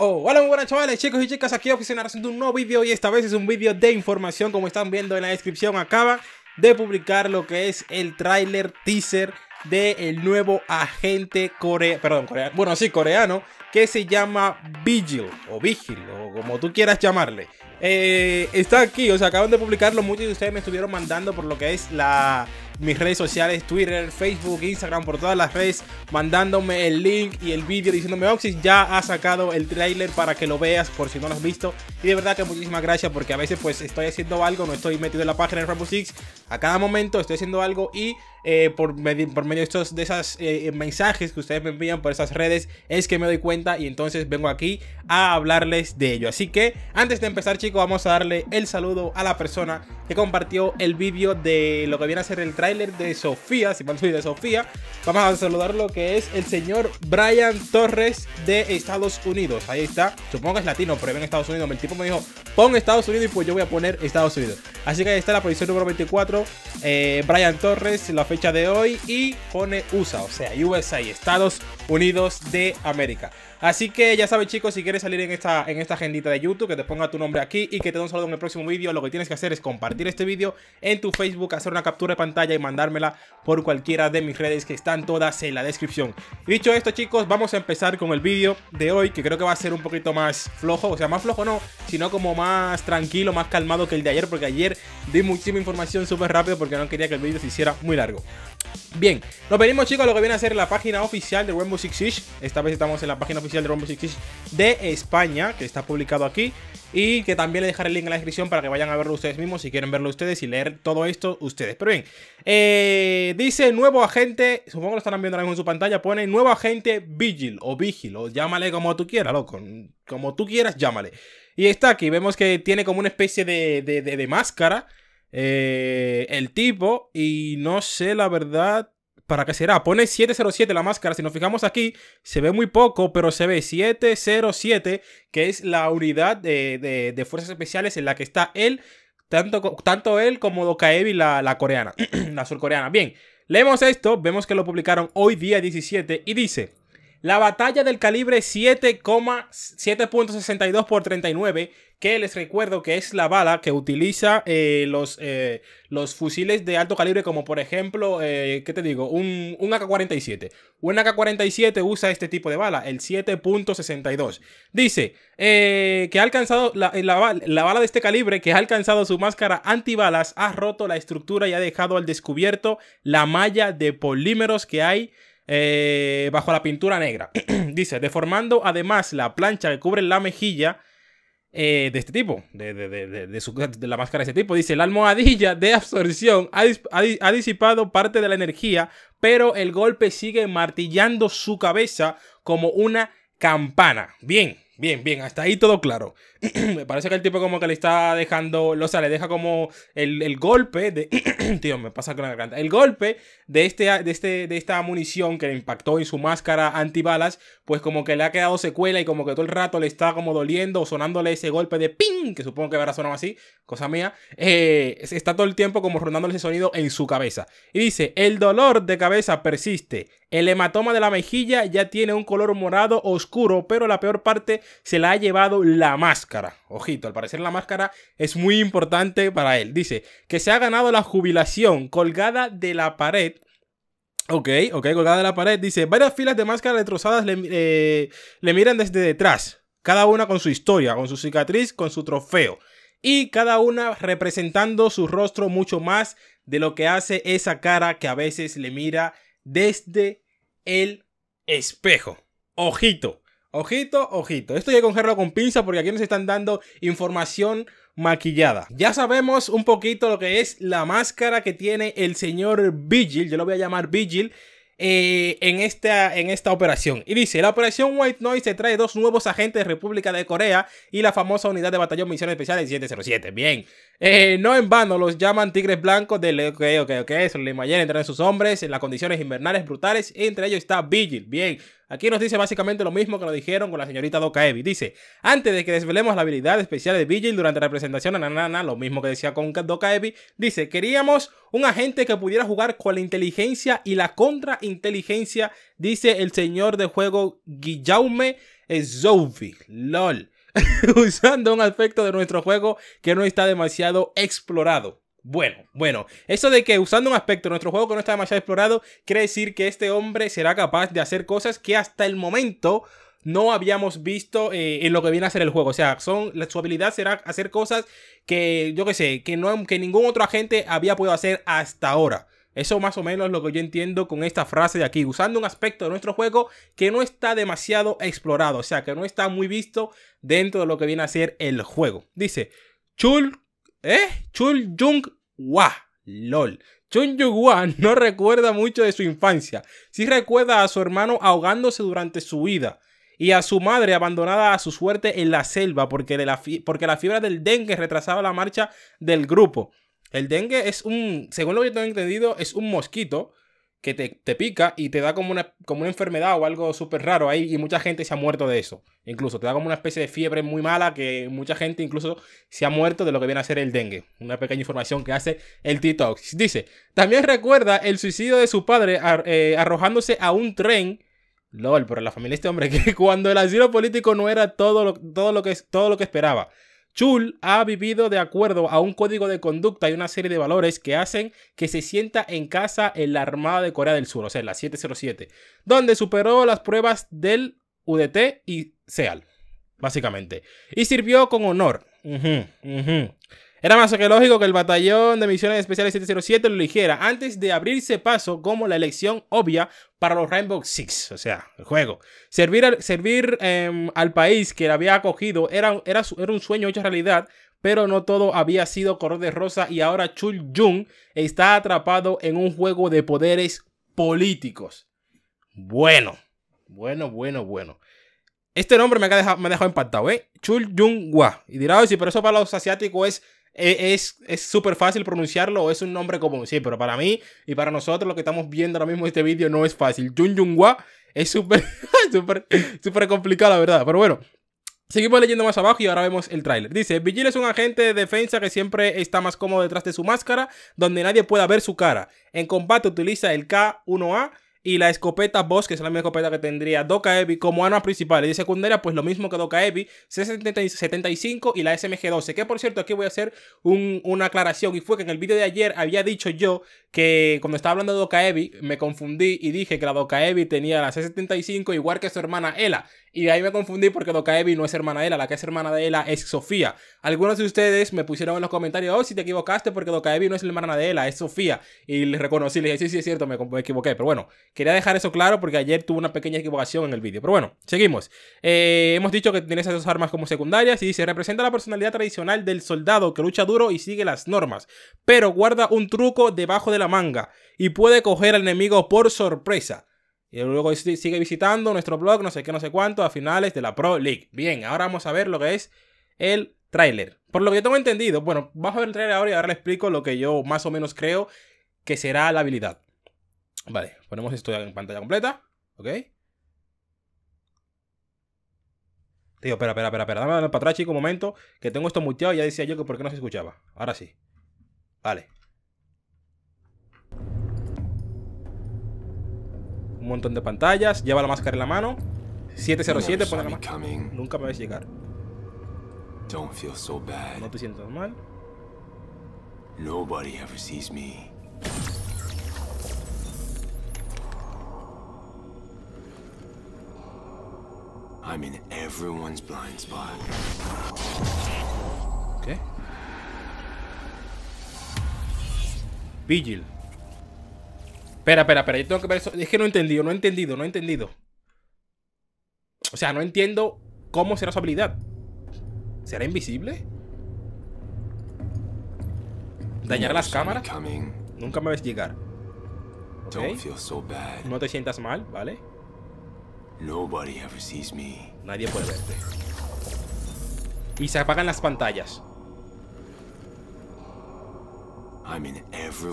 Oh, hola muy buenas chavales, chicos y chicas, aquí oficina haciendo un nuevo vídeo y esta vez es un vídeo de información como están viendo en la descripción acaba de publicar lo que es el tráiler teaser del el nuevo agente coreano, perdón, coreano, bueno, sí, coreano, que se llama Vigil, o Vigil, o como tú quieras llamarle. Eh, está aquí, o sea, acaban de publicarlo, muchos de ustedes me estuvieron mandando por lo que es la mis redes sociales, Twitter, Facebook, Instagram, por todas las redes, mandándome el link y el vídeo diciéndome, Oxis, ya ha sacado el trailer para que lo veas por si no lo has visto. Y de verdad que muchísimas gracias porque a veces pues estoy haciendo algo, no estoy metido en la página de Rainbow Six, a cada momento estoy haciendo algo y eh, por, medio, de estos de esos eh, eh, mensajes que ustedes me envían por esas redes es que me doy cuenta y entonces vengo aquí a hablarles de ello. Así que antes de empezar chicos vamos a darle el saludo a la persona que compartió el vídeo de lo que viene a ser el tráiler de Sofía, si mal soy de Sofía. Vamos a saludar lo que es el señor Brian Torres de Estados Unidos. Ahí está, supongo que es latino, pero en Estados Unidos. El tipo me dijo, pon Estados Unidos y pues yo voy a poner Estados Unidos. Así que ahí está la posición número 24, Brian Torres, la fecha de hoy y pone USA, o sea, USA, Estados Unidos de América. Así que ya sabes, chicos, si quieres salir en esta, en esta agendita de YouTube, que te ponga tu nombre aquí y que te dé un saludo en el próximo vídeo, lo que tienes que hacer es compartir este vídeo en tu Facebook, hacer una captura de pantalla y mandármela por cualquiera de mis redes que están todas en la descripción. Dicho esto, chicos, vamos a empezar con el vídeo de hoy, que creo que va a ser un poquito más flojo, o sea, más flojo no, sino como más tranquilo, más calmado que el de ayer, porque ayer di muchísima información súper rápido porque no quería que el vídeo se hiciera muy largo. Bien, nos venimos chicos a lo que viene a ser la página oficial de Rainbow Six Esta vez estamos en la página oficial de rombo de España, que está publicado aquí. Y que también le dejaré el link en la descripción para que vayan a verlo ustedes mismos si quieren verlo ustedes y leer todo esto ustedes. Pero bien, eh, dice nuevo agente, supongo que lo estarán viendo ahora mismo en su pantalla, pone nuevo agente Vigil o Vigil o llámale como tú quieras, loco, como tú quieras llámale. Y está aquí, vemos que tiene como una especie de, de, de, máscara eh, el tipo y no sé la verdad ¿Para qué será? Pone 707 la máscara. Si nos fijamos aquí, se ve muy poco, pero se ve 707, que es la unidad de, fuerzas especiales en la que está él, tanto, tanto él como Dokaevi, la, la coreana, la surcoreana. Bien, leemos esto, vemos que lo publicaron hoy día 17 y dice... La batalla del calibre 762 por 39, que les recuerdo que es la bala que utiliza eh, los, eh, los fusiles de alto calibre, como por ejemplo, eh, ¿qué te digo? Un, AK-47. Un AK-47 usa este tipo de bala, el 7.62. Dice que ha alcanzado la, la bala de este calibre, que ha alcanzado su máscara antibalas, ha roto la estructura y ha dejado al descubierto la malla de polímeros que hay eh, bajo la pintura negra. Dice, deformando además la plancha que cubre la mejilla eh, de este tipo, de, de, de, la máscara de este tipo. Dice, la almohadilla de absorción ha disipado parte de la energía, pero el golpe sigue martillando su cabeza como una campana. Bien, Bien, bien, hasta ahí todo claro. me parece que el tipo como que le está dejando, o sea, le deja como el, golpe de... tío, me pasa con la garganta. El golpe de, este, de, este, de esta munición que le impactó en su máscara antibalas, pues como que le ha quedado secuela y como que todo el rato le está como doliendo o sonándole ese golpe de ping, que supongo que habrá sonado así, cosa mía, eh, está todo el tiempo como rondando ese sonido en su cabeza. Y dice, el dolor de cabeza persiste, el hematoma de la mejilla ya tiene un color morado oscuro, pero la peor parte se la ha llevado la máscara. Ojito, al parecer la máscara es muy importante para él. Dice, que se ha ganado la jubilación colgada de la pared Ok, ok, colgada de la pared. Dice, varias filas de máscaras destrozadas le, eh, miran desde detrás. Cada una con su historia, con su cicatriz, con su trofeo y cada una representando su rostro mucho más de lo que hace esa cara que a veces le mira desde el espejo. Ojito, ojito, ojito. Esto hay que cogerlo con pinza porque aquí nos están dando información maquillada. Ya sabemos un poquito lo que es la máscara que tiene el señor Vigil, yo lo voy a llamar Vigil, eh, en, esta, en esta operación. Y dice, la operación White Noise se trae dos nuevos agentes de República de Corea y la famosa unidad de batallón Misiones Especiales 707. Bien, eh, no en vano los llaman tigres blancos del... Ok, ok, ok. Lima ayer entran en sus hombres en las condiciones invernales brutales. Entre ellos está Vigil. Bien. Aquí nos dice básicamente lo mismo que lo dijeron con la señorita Doca Evi. Dice, antes de que desvelemos la habilidad especial de Vigil durante la presentación a lo mismo que decía con Doca Evi, dice, queríamos un agente que pudiera jugar con la inteligencia y la contrainteligencia, dice el señor de juego Guillaume Zouvi. LOL. usando un aspecto de nuestro juego que no está demasiado explorado. Bueno, bueno, eso de que usando un aspecto de nuestro juego que no está demasiado explorado, quiere decir que este hombre será capaz de hacer cosas que hasta el momento no habíamos visto eh, en lo que viene a ser el juego. O sea, son, su habilidad será hacer cosas que, yo qué sé, que, no, que ningún otro agente había podido hacer hasta ahora. Eso más o menos es lo que yo entiendo con esta frase de aquí, usando un aspecto de nuestro juego que no está demasiado explorado, o sea, que no está muy visto dentro de lo que viene a ser el juego. Dice, Chul, ¿eh? Chul Jung Wa, lol. Jung wa no recuerda mucho de su infancia, sí recuerda a su hermano ahogándose durante su vida y a su madre abandonada a su suerte en la selva porque, de la, porque la fiebre del dengue retrasaba la marcha del grupo. El dengue es un, según lo que yo tengo entendido, es un mosquito que te, pica y te da como una, como una enfermedad o algo súper raro ahí y mucha gente se ha muerto de eso. Incluso te da como una especie de fiebre muy mala que mucha gente incluso se ha muerto de lo que viene a ser el dengue. Una pequeña información que hace el TikTok. Dice, también recuerda el suicidio de su padre eh, arrojándose a un tren LOL, pero la familia de este hombre que cuando el asilo político no era todo todo lo, que, todo lo que esperaba. Chul ha vivido de acuerdo a un código de conducta y una serie de valores que hacen que se sienta en casa en la Armada de Corea del Sur, o sea, la 707, donde superó las pruebas del UDT y SEAL, básicamente. Y sirvió con honor. Era más que lógico que el batallón de misiones especiales 707 lo eligiera antes de abrirse paso como la elección obvia para los Rainbow Six, o sea, el juego. Servir al, servir, em, al país que la había acogido era, era, era un sueño hecho realidad, pero no todo había sido color de rosa y ahora Chul Jung está atrapado en un juego de poderes políticos. Bueno, bueno, bueno, bueno. Este nombre me ha dejado, me ha dejado impactado, ¿eh? Chul Jung Hwa. Y dirá, sí, pero eso para los asiáticos es e-, es súper fácil pronunciarlo o es un nombre común. Sí, pero para mí y para nosotros lo que estamos viendo ahora mismo este vídeo no es fácil. Jun es súper, súper, súper complicado, la verdad. Pero bueno, Seguimos leyendo más abajo y ahora vemos el tráiler. Dice, Vigil es un agente de defensa que siempre está más cómodo detrás de su máscara, donde nadie pueda ver su cara. En combate utiliza el K1A y la escopeta Boss, que es la misma escopeta que tendría Doca Evi como arma principal y de secundaria, pues lo mismo que Doca C75 y la SMG12. Que por cierto, aquí voy a hacer una aclaración y fue que en el vídeo de ayer había dicho yo que cuando estaba hablando de Doca me confundí y dije que la Doca tenía la C75 igual que su hermana Ela. Y ahí me confundí porque Docaevi no es hermana de ella, la que es hermana de ella es Sofía. Algunos de ustedes me pusieron en los comentarios, oh, si te equivocaste porque Docaevi no es hermana de ella, es Sofía. Y les reconocí, les dije, sí, sí, es cierto, me, equivoqué. Pero bueno, quería dejar eso claro porque ayer tuve una pequeña equivocación en el vídeo. Pero bueno, seguimos. Eh, hemos dicho que tienes esas armas como secundarias y dice, representa la personalidad tradicional del soldado que lucha duro y sigue las normas, pero guarda un truco debajo de la manga y puede coger al enemigo por sorpresa. Y luego sigue visitando nuestro blog, no sé qué, no sé cuánto, a finales de la Pro League. Bien, ahora vamos a ver lo que es el tráiler. Por lo que yo tengo entendido, bueno, vamos a ver el trailer ahora y ahora le explico lo que yo más o menos creo que será la habilidad. Vale, ponemos esto en pantalla completa, ¿ok? Tío, espera, espera, espera, espera. Dame para atrás, chico, un momento. Que tengo esto muteado y ya decía yo que por qué no se escuchaba. Ahora sí. Vale. montón de pantallas, lleva la máscara en la mano. 707, pone la máscara. Nunca me vais a llegar. No te sientas mal. Nobody ever sees me. I'm in everyone's blind spot. okay Vigil. Espera, espera, espera. Yo tengo que ver eso. Es que no he entendido, no he entendido, no he entendido. O sea, no entiendo cómo será su habilidad. ¿Será invisible? ¿Dañar las cámaras? Nunca me ves llegar. No te sientas mal, ¿vale? Nadie puede verte. Y se apagan las pantallas.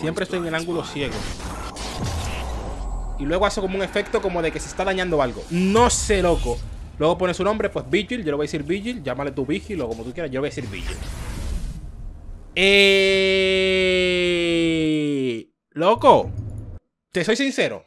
Siempre estoy en el ángulo ciego. Y luego hace como un efecto como de que se está dañando algo. No sé, loco. Luego pone su nombre, pues Vigil, yo lo voy a decir Vigil, llámale tu Vigil o como tú quieras, yo voy a decir Vigil. Eh... Loco, te soy sincero.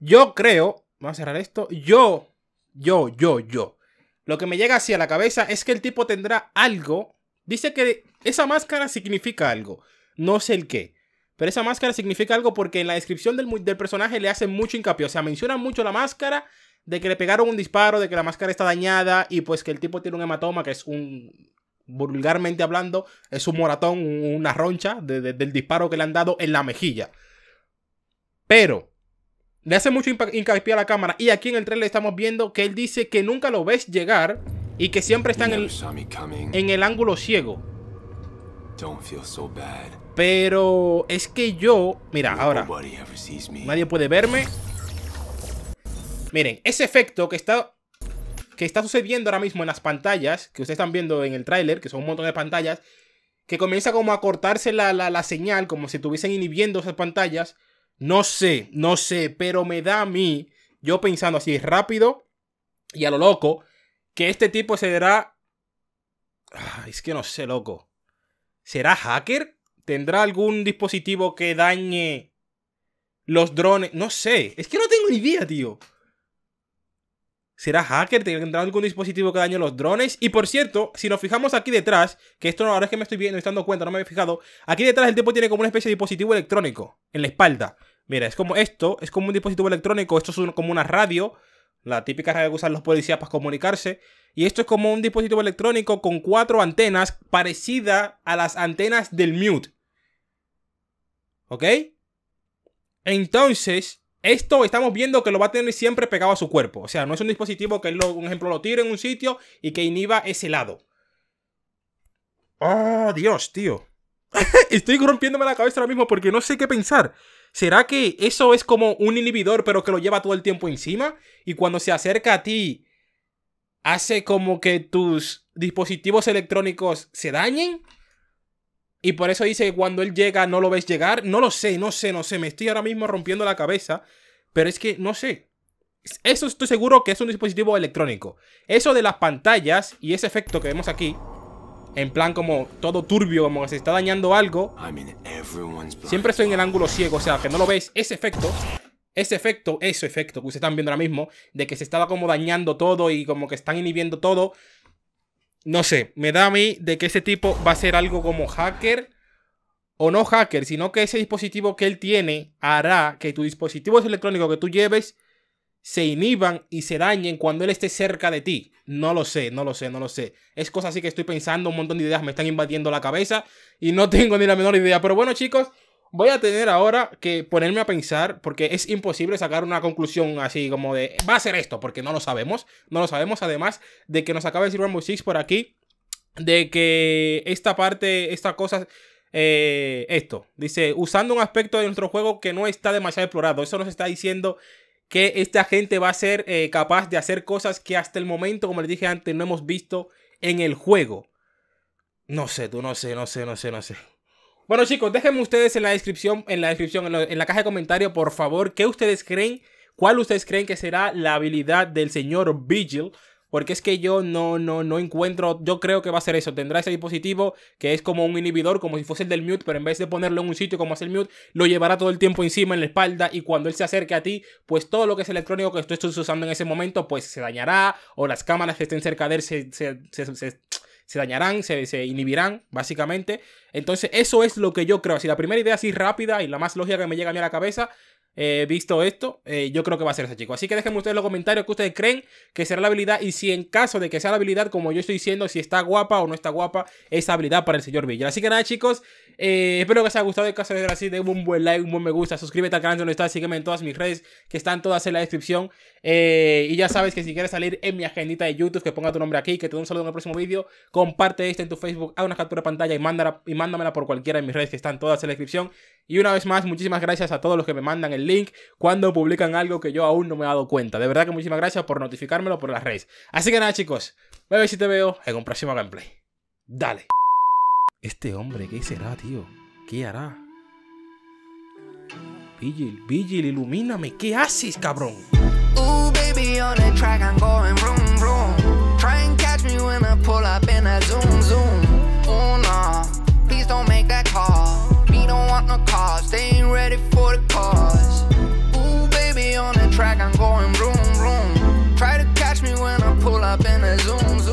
Yo creo, vamos a cerrar esto, yo, yo, yo, yo. Lo que me llega así a la cabeza es que el tipo tendrá algo. Dice que esa máscara significa algo. No sé el qué. Pero esa máscara significa algo porque en la descripción del, del personaje le hacen mucho hincapié. O sea, mencionan mucho la máscara, de que le pegaron un disparo, de que la máscara está dañada y pues que el tipo tiene un hematoma, que es un, vulgarmente hablando, es un moratón, una roncha del disparo que le han dado en la mejilla. Pero le hace mucho hincapié a la cámara y aquí en el le estamos viendo que él dice que nunca lo ves llegar y que siempre está en el, en el ángulo ciego. Pero es que yo... Mira, ahora... Nadie puede verme. Miren, ese efecto que está... Que está sucediendo ahora mismo en las pantallas, que ustedes están viendo en el tráiler, que son un montón de pantallas, que comienza como a cortarse la, señal, como si estuviesen inhibiendo esas pantallas. No sé, no sé, pero me da a mí, yo pensando así rápido y a lo loco, que este tipo será... Ah, es que no sé, loco. ¿Será hacker? ¿Tendrá algún dispositivo que dañe los drones? No sé. Es que no tengo ni idea, tío. ¿Será hacker? ¿Tendrá algún dispositivo que dañe los drones? Y por cierto, si nos fijamos aquí detrás, que esto ahora es que me estoy viendo, me estoy dando cuenta, no me había fijado. Aquí detrás el tipo tiene como una especie de dispositivo electrónico en la espalda. Mira, es como esto, es como un dispositivo electrónico, esto es como una radio, la típica radio que usan los policías para comunicarse. Y esto es como un dispositivo electrónico con cuatro antenas parecida a las antenas del mute. ¿Ok? Entonces, esto estamos viendo que lo va a tener siempre pegado a su cuerpo. O sea, no es un dispositivo que, lo, un ejemplo, lo tire en un sitio y que inhiba ese lado. ¡Oh, Dios, tío! Estoy rompiéndome la cabeza ahora mismo porque no sé qué pensar. ¿Será que eso es como un inhibidor pero que lo lleva todo el tiempo encima? Y cuando se acerca a ti, hace como que tus dispositivos electrónicos se dañen. Y por eso dice que cuando él llega no lo ves llegar. No lo sé, no sé, no sé. Me estoy ahora mismo rompiendo la cabeza. Pero es que no sé. Eso estoy seguro que es un dispositivo electrónico. Eso de las pantallas y ese efecto que vemos aquí. En plan como todo turbio, como que se está dañando algo. Siempre estoy en el ángulo ciego, o sea, que no lo ves. Ese efecto ese efecto, ese efecto que ustedes están viendo ahora mismo, de que se estaba como dañando todo y como que están inhibiendo todo, no sé, me da a mí de que ese tipo va a ser algo como hacker o no hacker, sino que ese dispositivo que él tiene hará que tus dispositivos electrónico que tú lleves se inhiban y se dañen cuando él esté cerca de ti. No lo sé, no lo sé, no lo sé. Es cosa así que estoy pensando, un montón de ideas me están invadiendo la cabeza y no tengo ni la menor idea. Pero bueno, chicos, voy a tener ahora que ponerme a pensar, porque es imposible sacar una conclusión así como de, va a ser esto, porque no lo sabemos, no lo sabemos, además de que nos acaba de decir Rainbow Six por aquí, de que esta parte, esta cosa... Eh, esto, dice, usando un aspecto de nuestro juego que no está demasiado explorado. Eso nos está diciendo que esta gente va a ser eh, capaz de hacer cosas que hasta el momento, como les dije antes, no hemos visto en el juego. No sé, tú no sé, no sé, no sé, no sé. Bueno, chicos, déjenme ustedes en la descripción, en la descripción, en, la caja de comentarios, por favor, qué ustedes creen, cuál ustedes creen que será la habilidad del señor Vigil. Porque es que yo no, no, no encuentro, yo creo que va a ser eso. Tendrá ese dispositivo que es como un inhibidor, como si fuese el del mute, pero en vez de ponerlo en un sitio como hace el mute, lo llevará todo el tiempo encima, en la espalda, y cuando él se acerque a ti, pues todo lo que es electrónico que tú estés usando en ese momento, pues se dañará, o las cámaras que estén cerca de él se se dañarán, se, se, inhibirán, básicamente. Entonces, eso es lo que yo creo. Si la primera idea así rápida y la más lógica que me llega a mí a la cabeza, eh, visto esto, eh, yo creo que va a ser ese chico. Así que déjenme ustedes los comentarios que ustedes creen que será la habilidad y si en caso de que sea la habilidad, como yo estoy diciendo, si está guapa o no está guapa, esa habilidad para el señor Villar, Así que nada, chicos, eh, espero que os haya gustado el caso de así. De un buen like, un buen me gusta. Suscríbete al canal si no estás. Sígueme en todas mis redes que están todas en la descripción. Eh, y ya sabes que si quieres salir en mi agendita de YouTube, que ponga tu nombre aquí, que te doy un saludo en el próximo vídeo. Comparte este en tu Facebook, haz una captura de pantalla y, y mándamela por cualquiera de mis redes que están todas en la descripción. Y una vez más, muchísimas gracias a todos los que me mandan el link cuando publican algo que yo aún no me he dado cuenta. De verdad que muchísimas gracias por notificármelo por las redes. Así que nada, chicos. Me ver si te veo en un próximo gameplay. Dale. Este hombre, ¿qué será, tío? ¿Qué hará? Vigil, Vigil, ilumíname. ¿Qué haces, cabrón? Ooh, baby, on the track, I'm going vroom, vroom. Try and catch me when I pull up in a zoom, zoom. Oh, no, please don't make that call. We don't want no cause, they ain't ready for the cause. Ooh, baby, on the track, I'm going vroom, vroom. Try to catch me when I pull up in a zoom, zoom.